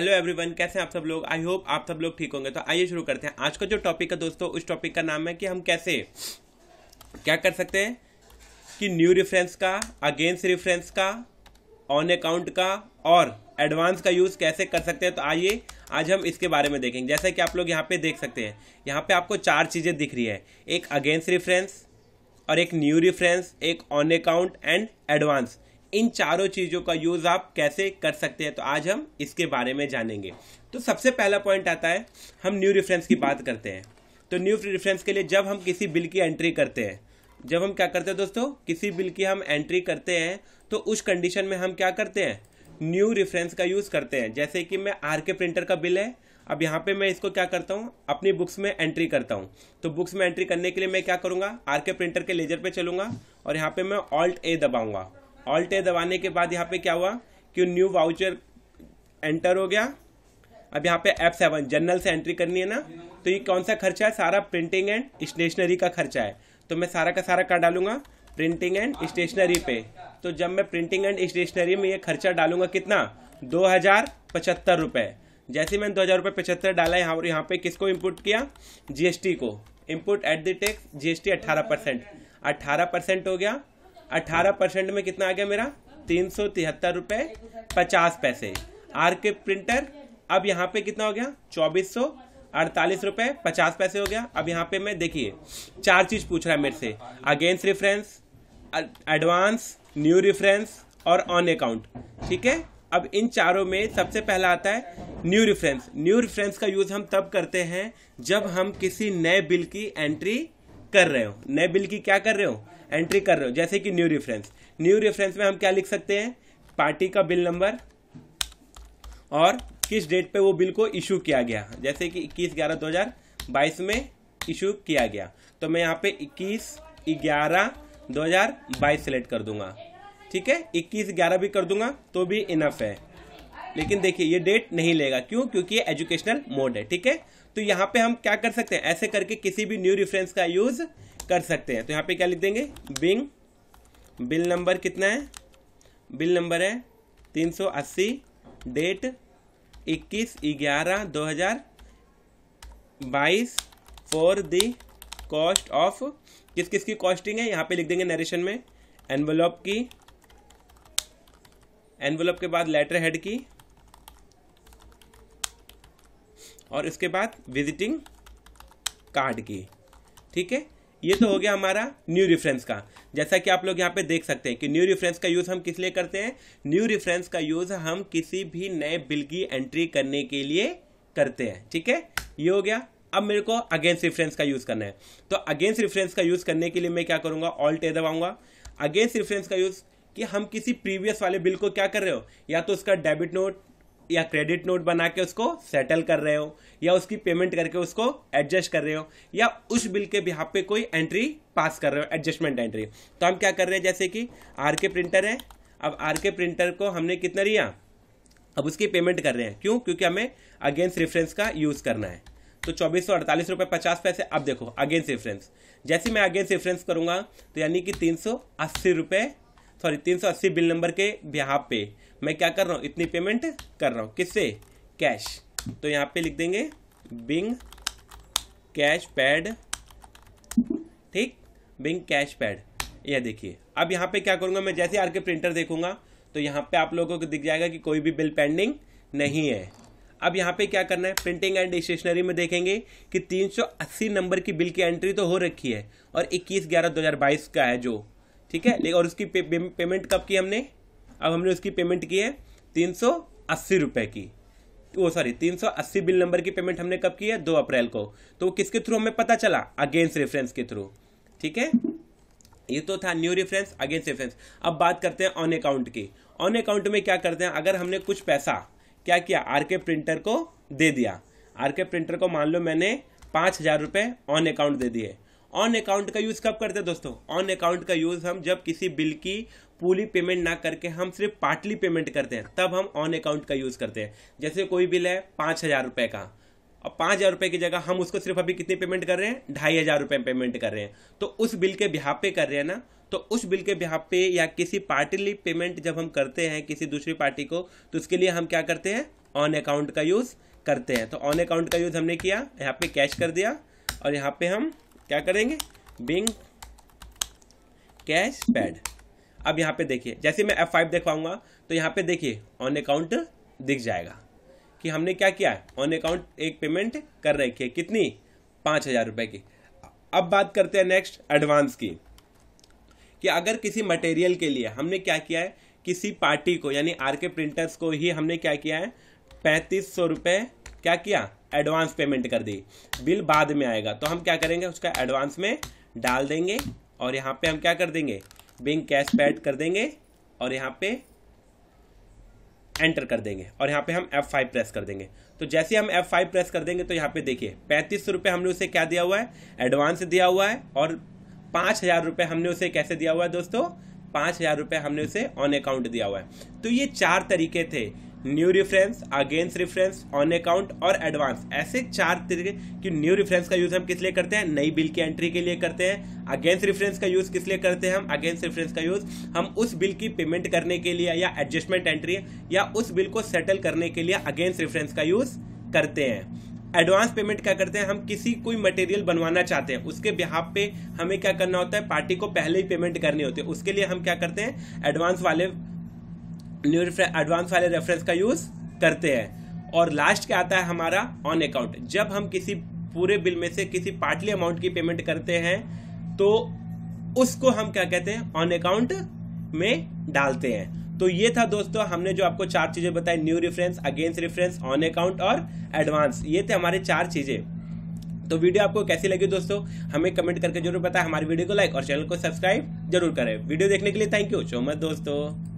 hello everyone कैसे हैं आप सब लोग आई होप आप सब लोग ठीक होंगे तो आइए शुरू करते हैं आज का जो टॉपिक है दोस्तों उस टॉपिक का नाम है कि हम कैसे क्या कर सकते हैं कि न्यू रेफरेंस का अगेंस्ट रेफरेंस का ऑन अकाउंट का और एडवांस का यूज़ कैसे कर सकते हैं तो आइए आज हम इसके बारे में देखेंगे जैसे कि आप लोग यहाँ पे देख सकते हैं यहाँ पे आपको चार चीज़ें दिख रही है एक अगेंस्ट रेफरेंस और एक न्यू रेफरेंस एक ऑन अकाउंट एंड एडवांस इन चारों चीज़ों का यूज़ आप कैसे कर सकते हैं तो आज हम इसके बारे में जानेंगे तो सबसे पहला पॉइंट आता है हम न्यू रेफरेंस की बात करते हैं तो न्यू रेफरेंस के लिए जब हम किसी बिल की एंट्री करते हैं जब हम क्या करते हैं दोस्तों किसी बिल की हम एंट्री करते हैं तो उस कंडीशन में हम क्या करते हैं न्यू रेफरेंस का यूज़ करते हैं जैसे कि मैं आर के प्रिंटर का बिल है अब यहाँ पे मैं इसको क्या करता हूँ अपनी बुक्स में एंट्री करता हूँ तो बुक्स में एंट्री करने के लिए मैं क्या करूँगा आर के प्रिंटर के लेजर पे चलूँगा और यहाँ पे मैं ऑल्ट ए दबाऊँगा ऑल्टे दबाने के बाद यहाँ पे क्या हुआ कि न्यू वाउचर एंटर हो गया अब यहाँ पे एफ सेवन जनरल से एंट्री करनी है ना तो ये कौन सा खर्चा है सारा प्रिंटिंग एंड स्टेशनरी का खर्चा है तो मैं सारा का सारा कर डालूंगा प्रिंटिंग एंड स्टेशनरी पे तो जब मैं प्रिंटिंग एंड स्टेशनरी में ये खर्चा डालूंगा कितना दो हजार पचहत्तर रुपये जैसे मैंने दो हजार रुपये पचहत्तर डाला है और यहाँ पे किसको इम्पुट किया जीएसटी को input at the tax GST अट्ठारह परसेंट अट्ठारह परसेंट हो गया अठारह परसेंट में कितना आ गया मेरा तीन सौ तिहत्तर रुपए पचास पैसे आर के प्रिंटर अब यहाँ पे कितना हो गया चौबीस सौ अड़तालीस रुपए पचास पैसे हो गया अब यहाँ पे मैं देखिए चार चीज़ पूछ रहा है मेरे से against reference advance new reference और ऑन अकाउंट ठीक है अब इन चारों में सबसे पहला आता है न्यू रेफरेंस न्यू रिफरेंस का यूज हम तब करते हैं जब हम किसी नए बिल की एंट्री कर रहे हो नए बिल की क्या कर रहे हो एंट्री कर रहे हो जैसे कि न्यू रेफरेंस न्यू रेफरेंस में हम क्या लिख सकते हैं पार्टी का बिल नंबर और किस डेट पे वो बिल को इशू किया गया जैसे कि 21 ग्यारह 2022 में इशू किया गया तो मैं यहाँ पे 21 ग्यारह 2022 सेलेक्ट कर दूंगा ठीक है 21 ग्यारह भी कर दूंगा तो भी इनफ है लेकिन देखिए ये डेट नहीं लेगा क्यों क्योंकि ये एजुकेशनल मोड है ठीक है तो यहाँ पे हम क्या कर सकते हैं ऐसे करके किसी भी न्यू रेफरेंस का यूज कर सकते हैं तो यहाँ पे क्या लिख देंगे बिंग बिल नंबर कितना है बिल नंबर है 380 डेट 21 ग्यारह 2022 फॉर द कॉस्ट ऑफ किस किस की कॉस्टिंग है यहाँ पे लिख देंगे नरेशन में एनवलॉप की एनवलॉप के बाद लेटर हेड की और उसके बाद विजिटिंग कार्ड की ठीक है ये तो हो गया हमारा न्यू रेफरेंस का जैसा कि आप लोग यहाँ पे देख सकते हैं कि न्यू रेफरेंस का यूज़ हम किस लिए करते हैं न्यू रेफरेंस का यूज़ हम किसी भी नए बिल की एंट्री करने के लिए करते हैं ठीक है ये हो गया अब मेरे को अगेंस्ट रेफरेंस का यूज़ करना है तो अगेंस्ट रेफरेंस का यूज़ करने के लिए मैं क्या करूँगा ऑल्ट ए दबाऊँगा अगेंस्ट रेफरेंस का यूज़ कि हम किसी प्रीवियस वाले बिल को क्या कर रहे हो या तो उसका डेबिट नोट या क्रेडिट नोट बना के उसको सेटल कर रहे हो या उसकी पेमेंट करके उसको एडजस्ट कर रहे हो या उस बिल के यहाँ पे कोई एंट्री पास कर रहे हो एडजस्टमेंट एंट्री तो हम क्या कर रहे हैं जैसे कि आर के प्रिंटर है अब आर के प्रिंटर को हमने कितना लिया अब उसकी पेमेंट कर रहे हैं क्यों क्योंकि हमें अगेंस्ट रेफरेंस का यूज़ करना है तो चौबीस सौ अड़तालीस रुपये पचास पैसे अब देखो अगेंस्ट रेफरेंस जैसे मैं अगेंस्ट रेफरेंस करूंगा तो यानी कि तीन सौ अस्सी रुपये सॉरी तीन सौ अस्सी बिल नंबर के यहाँ पे मैं क्या कर रहा हूँ इतनी पेमेंट कर रहा हूँ किससे कैश तो यहाँ पे लिख देंगे बिंग कैश पैड ठीक बिंग कैश पैड यह देखिए अब यहाँ पे क्या करूँगा मैं जैसे आर के प्रिंटर देखूंगा तो यहाँ पे आप लोगों को दिख जाएगा कि कोई भी बिल पेंडिंग नहीं है अब यहाँ पे क्या करना है प्रिंटिंग एंड स्टेशनरी में देखेंगे कि 380 नंबर की बिल की एंट्री तो हो रखी है और 21 ग्यारह 2022 का है जो ठीक है लेकिन और उसकी पे, पे, पेमेंट कब की हमने अब हमने उसकी पेमेंट की है तीन सौ अस्सी की वो सॉरी तीन सौ अस्सी बिल नंबर की पेमेंट हमने कब की है दो अप्रैल को तो वो किसके थ्रू हमें पता चला अगेंस्ट रेफरेंस के थ्रू ठीक है ये तो था न्यू रेफरेंस अगेंस्ट रेफरेंस अब बात करते हैं ऑन अकाउंट की ऑन अकाउंट में क्या करते हैं अगर हमने कुछ पैसा क्या किया आर के प्रिंटर को दे दिया आर के प्रिंटर को मान लो मैंने पाँच हजार ऑन अकाउंट दे दिए ऑन अकाउंट का यूज कब करते हैं दोस्तों ऑन अकाउंट का यूज हम जब किसी बिल की पूरी पेमेंट ना करके हम सिर्फ पार्टली पेमेंट करते हैं तब हम ऑन अकाउंट का यूज करते हैं जैसे कोई बिल है पांच हजार रुपए का और पाँच हज़ार रुपए की जगह हम उसको सिर्फ अभी कितनी पेमेंट कर रहे हैं ढाई हज़ार रुपए पेमेंट कर रहे हैं तो उस बिल के बिहाब पे कर रहे हैं ना तो उस बिल के बिहाब पे या किसी पार्टली पेमेंट जब हम करते हैं किसी दूसरी पार्टी को तो उसके लिए हम क्या करते हैं ऑन अकाउंट का यूज़ करते हैं तो ऑन अकाउंट का यूज़ हमने किया यहाँ पे कैश कर दिया और यहाँ पे हम क्या करेंगे बिंग कैश पैड अब यहाँ पे देखिए जैसे मैं F5 देख तो यहाँ पे देखिए ऑन अकाउंट दिख जाएगा कि हमने क्या किया ऑन अकाउंट एक पेमेंट कर रखी है कितनी पाँच हज़ार रुपए की अब बात करते हैं नेक्स्ट एडवांस की कि अगर किसी मटेरियल के लिए हमने क्या किया है किसी पार्टी को यानी आर के प्रिंटर्स को ही हमने क्या किया है पैंतीस सौ रुपये क्या किया एडवांस पेमेंट कर दी बिल बाद में आएगा तो हम क्या करेंगे उसका एडवांस में डाल देंगे और यहाँ पे हम क्या कर देंगे बिंग कैश पैड कर देंगे और यहाँ पे एंटर कर देंगे और यहाँ पे हम F5 प्रेस कर देंगे तो जैसे हम F5 प्रेस कर देंगे तो यहाँ पे देखिए पैंतीस सौ हमने उसे क्या दिया हुआ है एडवांस दिया हुआ है और पाँच हज़ार रुपये हमने उसे कैसे दिया हुआ है दोस्तों पाँच हज़ार रुपये हमने उसे ऑन अकाउंट दिया हुआ है तो ये चार तरीके थे new reference against reference on account और एडवांस ऐसे चार तरीके कि न्यू रिफरेंस का यूज हम किस लिए करते हैं नई बिल की एंट्री के लिए करते हैं अगेंस्ट रेफरेंस का यूज किस लिए करते हैं हम अगेंस्ट रिफरेंस का यूज हम उस बिल की पेमेंट करने के लिए या एडजस्टमेंट एंट्री या उस बिल को सेटल करने के लिए अगेंस्ट रेफरेंस का यूज करते हैं एडवांस पेमेंट क्या करते हैं हम किसी कोई मटेरियल बनवाना चाहते हैं उसके बिहाब पे हमें क्या करना होता है पार्टी को पहले ही पेमेंट करनी होती है उसके लिए हम क्या करते हैं एडवांस वाले न्यू एडवांस वाले रेफरेंस का यूज करते हैं और लास्ट क्या आता है हमारा ऑन अकाउंट जब हम किसी पूरे बिल में से किसी पार्टली अमाउंट की पेमेंट करते हैं तो उसको हम क्या कहते हैं ऑन अकाउंट में डालते हैं तो ये था दोस्तों हमने जो आपको चार चीजें बताई new reference against reference on account और एडवांस ये थे हमारे चार चीजें तो वीडियो आपको कैसी लगी दोस्तों हमें कमेंट करके जरूर बताएं हमारी वीडियो को लाइक और चैनल को सब्सक्राइब जरूर करें वीडियो देखने के लिए थैंक यू सो मच दोस्तों